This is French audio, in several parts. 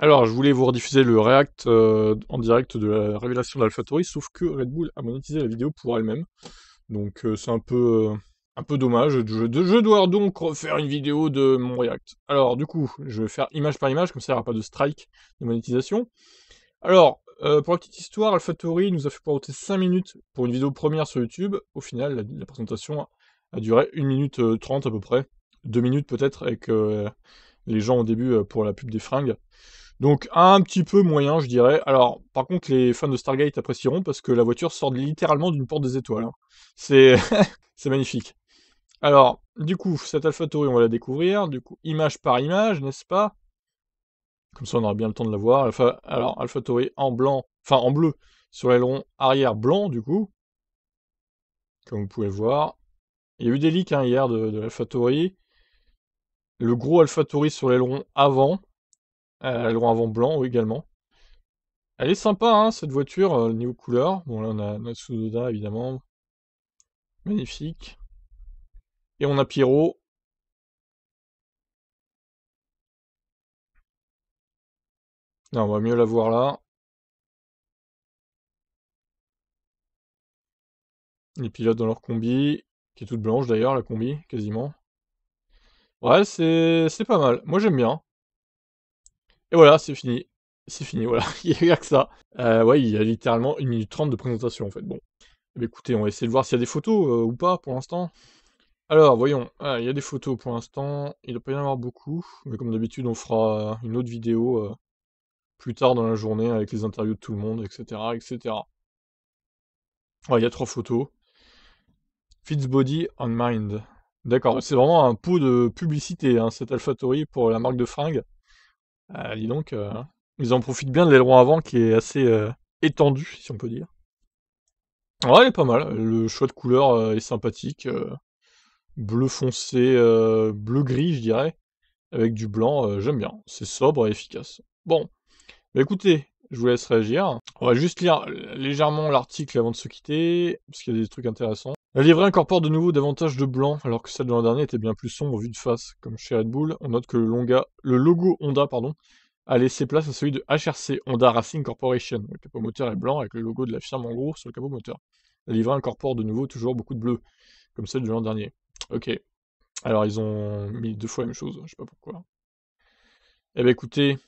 Alors, je voulais vous rediffuser le React euh, en direct de la révélation d'AlphaTauri, sauf que Red Bull a monétisé la vidéo pour elle-même. Donc, euh, c'est un peu, euh, un peu dommage. Je, dois donc refaire une vidéo de mon React. Alors, du coup, je vais faire image par image, comme ça, il n'y aura pas de strike de monétisation. Alors, pour la petite histoire, AlphaTauri nous a fait porter 5 minutes pour une vidéo première sur YouTube. Au final, la, présentation a, a, duré 1 minute 30 à peu près. 2 minutes peut-être avec les gens au début pour la pub des fringues. Donc un petit peu moyen, je dirais. Alors, par contre, les fans de Stargate apprécieront parce que la voiture sort littéralement d'une porte des étoiles. Hein. C'est magnifique. Alors, du coup, cette Alpha Tauri, on va la découvrir. Du coup, image par image, n'est-ce pas Comme ça, on aura bien le temps de la voir. Alors, Alpha Tauri en blanc, enfin en bleu, sur l'aileron arrière blanc, du coup. Comme vous pouvez le voir. Il y a eu des leaks hein, hier de, de l'Alpha Le gros Alpha Tauri sur l'aileron avant, un euh, avant blanc également. Elle est sympa, hein, cette voiture, euh, niveau couleur. Bon, là, on a notre évidemment. Magnifique. Et on a Pierrot. Non on va mieux la voir là. Les pilotes dans leur combi, qui est toute blanche d'ailleurs, la combi, quasiment. Ouais, c'est pas mal. Moi, j'aime bien. Et voilà, c'est fini. C'est fini, voilà. il n'y a que ça. Euh, ouais, il y a littéralement une minute 30 de présentation en fait. Bon. Mais eh ben, écoutez, on va essayer de voir s'il y a des photos euh, ou pas pour l'instant. Alors, voyons. Ah, il y a des photos pour l'instant. Il ne doit pas y en avoir beaucoup. Mais comme d'habitude, on fera euh, une autre vidéo plus tard dans la journée avec les interviews de tout le monde, etc. etc. Ouais, il y a trois photos. Fits Body and Mind. D'accord, c'est vraiment un pot de publicité, hein, cet pour la marque de fringues. Ah, donc, euh, ils en profitent bien de l'aileron avant qui est assez euh, étendu, si on peut dire. Ouais, il est pas mal. Le choix de couleur euh, est sympathique. bleu foncé, bleu-gris, je dirais. Avec du blanc, j'aime bien. C'est sobre et efficace. Bon. Bah, écoutez, je vous laisse réagir. On va juste lire légèrement l'article avant de se quitter, parce qu'il y a des trucs intéressants. La livrée incorpore de nouveau davantage de blanc, alors que celle de l'an dernier était bien plus sombre vue de face. Comme chez Red Bull, on note que le, logo Honda pardon, a laissé place à celui de HRC, Honda Racing Corporation. Le capot moteur est blanc avec le logo de la firme en gros sur le capot moteur. La livrée incorpore de nouveau toujours beaucoup de bleu, comme celle de l'an dernier. Ok. Alors ils ont mis deux fois la même chose, hein, je sais pas pourquoi. Eh ben écoutez,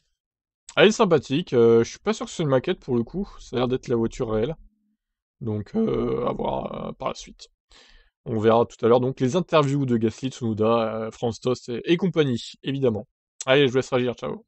elle est sympathique. Euh, je suis pas sûr que c'est une maquette pour le coup. Ça a l'air d'être la voiture réelle. Donc, euh, à voir euh, par la suite. On verra tout à l'heure donc les interviews de Gasly, Tsunoda, euh, France Tost et, et compagnie, évidemment. Allez, je vous laisse réagir, ciao